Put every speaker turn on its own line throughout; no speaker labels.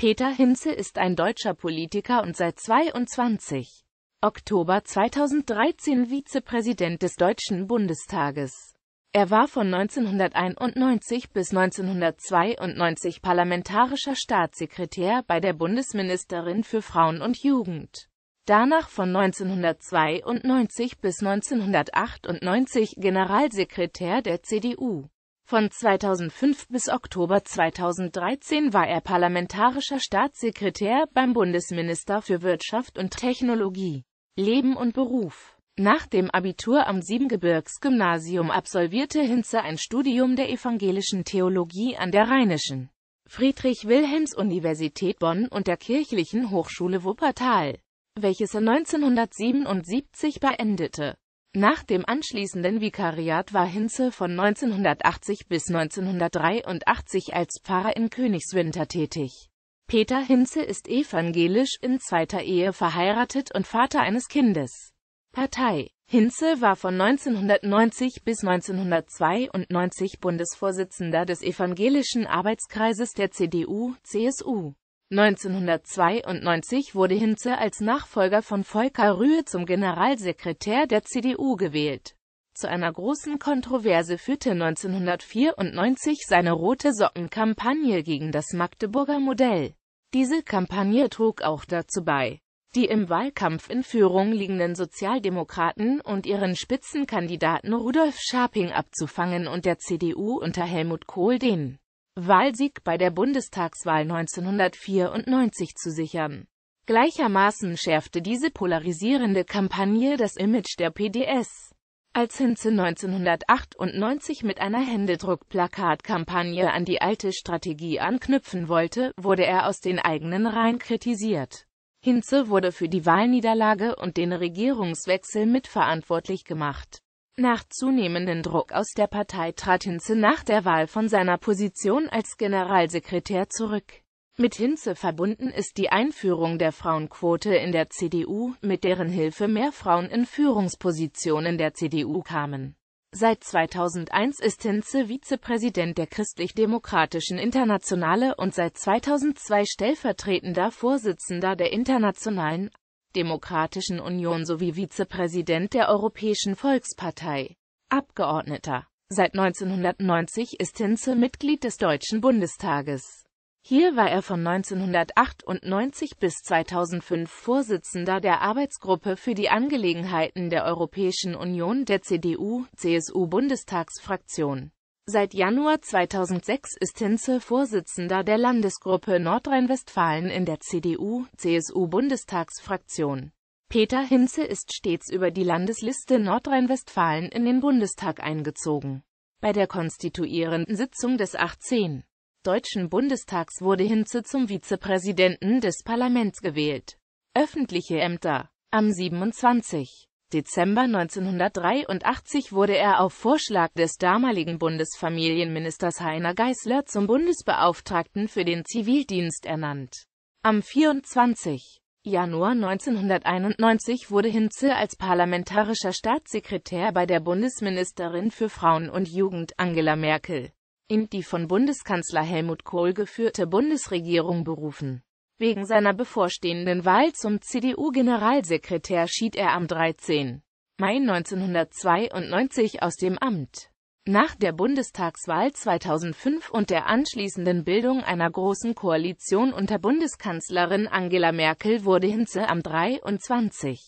Peter Hinze ist ein deutscher Politiker und seit 22. Oktober 2013 Vizepräsident des Deutschen Bundestages. Er war von 1991 bis 1992 parlamentarischer Staatssekretär bei der Bundesministerin für Frauen und Jugend. Danach von 1992 bis 1998 Generalsekretär der CDU. Von 2005 bis Oktober 2013 war er parlamentarischer Staatssekretär beim Bundesminister für Wirtschaft und Technologie, Leben und Beruf. Nach dem Abitur am Siebengebirgsgymnasium absolvierte Hinze ein Studium der evangelischen Theologie an der Rheinischen Friedrich-Wilhelms-Universität Bonn und der Kirchlichen Hochschule Wuppertal, welches er 1977 beendete nach dem anschließenden Vikariat war Hinze von 1980 bis 1983 als Pfarrer in Königswinter tätig. Peter Hinze ist evangelisch, in zweiter Ehe verheiratet und Vater eines Kindes. Partei Hinze war von 1990 bis 1992 Bundesvorsitzender des Evangelischen Arbeitskreises der CDU-CSU. 1992 wurde Hinze als Nachfolger von Volker Rühe zum Generalsekretär der CDU gewählt. Zu einer großen Kontroverse führte 1994 seine Rote-Socken-Kampagne gegen das Magdeburger Modell. Diese Kampagne trug auch dazu bei, die im Wahlkampf in Führung liegenden Sozialdemokraten und ihren Spitzenkandidaten Rudolf Scharping abzufangen und der CDU unter Helmut Kohl den Wahlsieg bei der Bundestagswahl 1994 zu sichern. Gleichermaßen schärfte diese polarisierende Kampagne das Image der PDS. Als Hinze 1998 mit einer Händedruckplakatkampagne an die alte Strategie anknüpfen wollte, wurde er aus den eigenen Reihen kritisiert. Hinze wurde für die Wahlniederlage und den Regierungswechsel mitverantwortlich gemacht. Nach zunehmendem Druck aus der Partei trat Hinze nach der Wahl von seiner Position als Generalsekretär zurück. Mit Hinze verbunden ist die Einführung der Frauenquote in der CDU, mit deren Hilfe mehr Frauen in Führungspositionen der CDU kamen. Seit 2001 ist Hinze Vizepräsident der Christlich-Demokratischen Internationale und seit 2002 stellvertretender Vorsitzender der Internationalen Demokratischen Union sowie Vizepräsident der Europäischen Volkspartei. Abgeordneter. Seit 1990 ist Hinze Mitglied des Deutschen Bundestages. Hier war er von 1998 bis 2005 Vorsitzender der Arbeitsgruppe für die Angelegenheiten der Europäischen Union der CDU-CSU-Bundestagsfraktion. Seit Januar 2006 ist Hinze Vorsitzender der Landesgruppe Nordrhein-Westfalen in der CDU-CSU-Bundestagsfraktion. Peter Hinze ist stets über die Landesliste Nordrhein-Westfalen in den Bundestag eingezogen. Bei der konstituierenden Sitzung des 18. Deutschen Bundestags wurde Hinze zum Vizepräsidenten des Parlaments gewählt. Öffentliche Ämter Am 27. Dezember 1983 wurde er auf Vorschlag des damaligen Bundesfamilienministers Heiner Geißler zum Bundesbeauftragten für den Zivildienst ernannt. Am 24. Januar 1991 wurde Hinze als parlamentarischer Staatssekretär bei der Bundesministerin für Frauen und Jugend Angela Merkel in die von Bundeskanzler Helmut Kohl geführte Bundesregierung berufen Wegen seiner bevorstehenden Wahl zum CDU-Generalsekretär schied er am 13. Mai 1992 aus dem Amt. Nach der Bundestagswahl 2005 und der anschließenden Bildung einer großen Koalition unter Bundeskanzlerin Angela Merkel wurde Hinze am 23.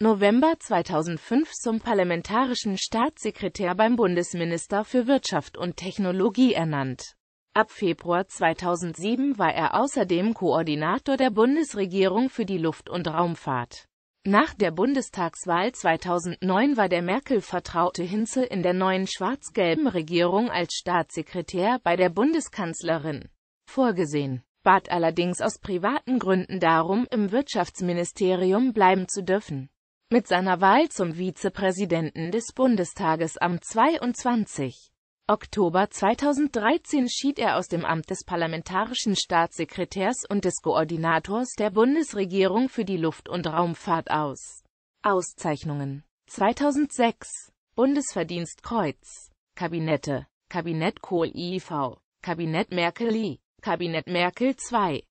November 2005 zum parlamentarischen Staatssekretär beim Bundesminister für Wirtschaft und Technologie ernannt. Ab Februar 2007 war er außerdem Koordinator der Bundesregierung für die Luft- und Raumfahrt. Nach der Bundestagswahl 2009 war der Merkel-Vertraute Hinze in der neuen schwarz-gelben Regierung als Staatssekretär bei der Bundeskanzlerin vorgesehen, bat allerdings aus privaten Gründen darum, im Wirtschaftsministerium bleiben zu dürfen. Mit seiner Wahl zum Vizepräsidenten des Bundestages am 22. Oktober 2013 schied er aus dem Amt des parlamentarischen Staatssekretärs und des Koordinators der Bundesregierung für die Luft- und Raumfahrt aus. Auszeichnungen 2006 Bundesverdienstkreuz Kabinette Kabinett Kohl IV Kabinett Merkel I Kabinett Merkel II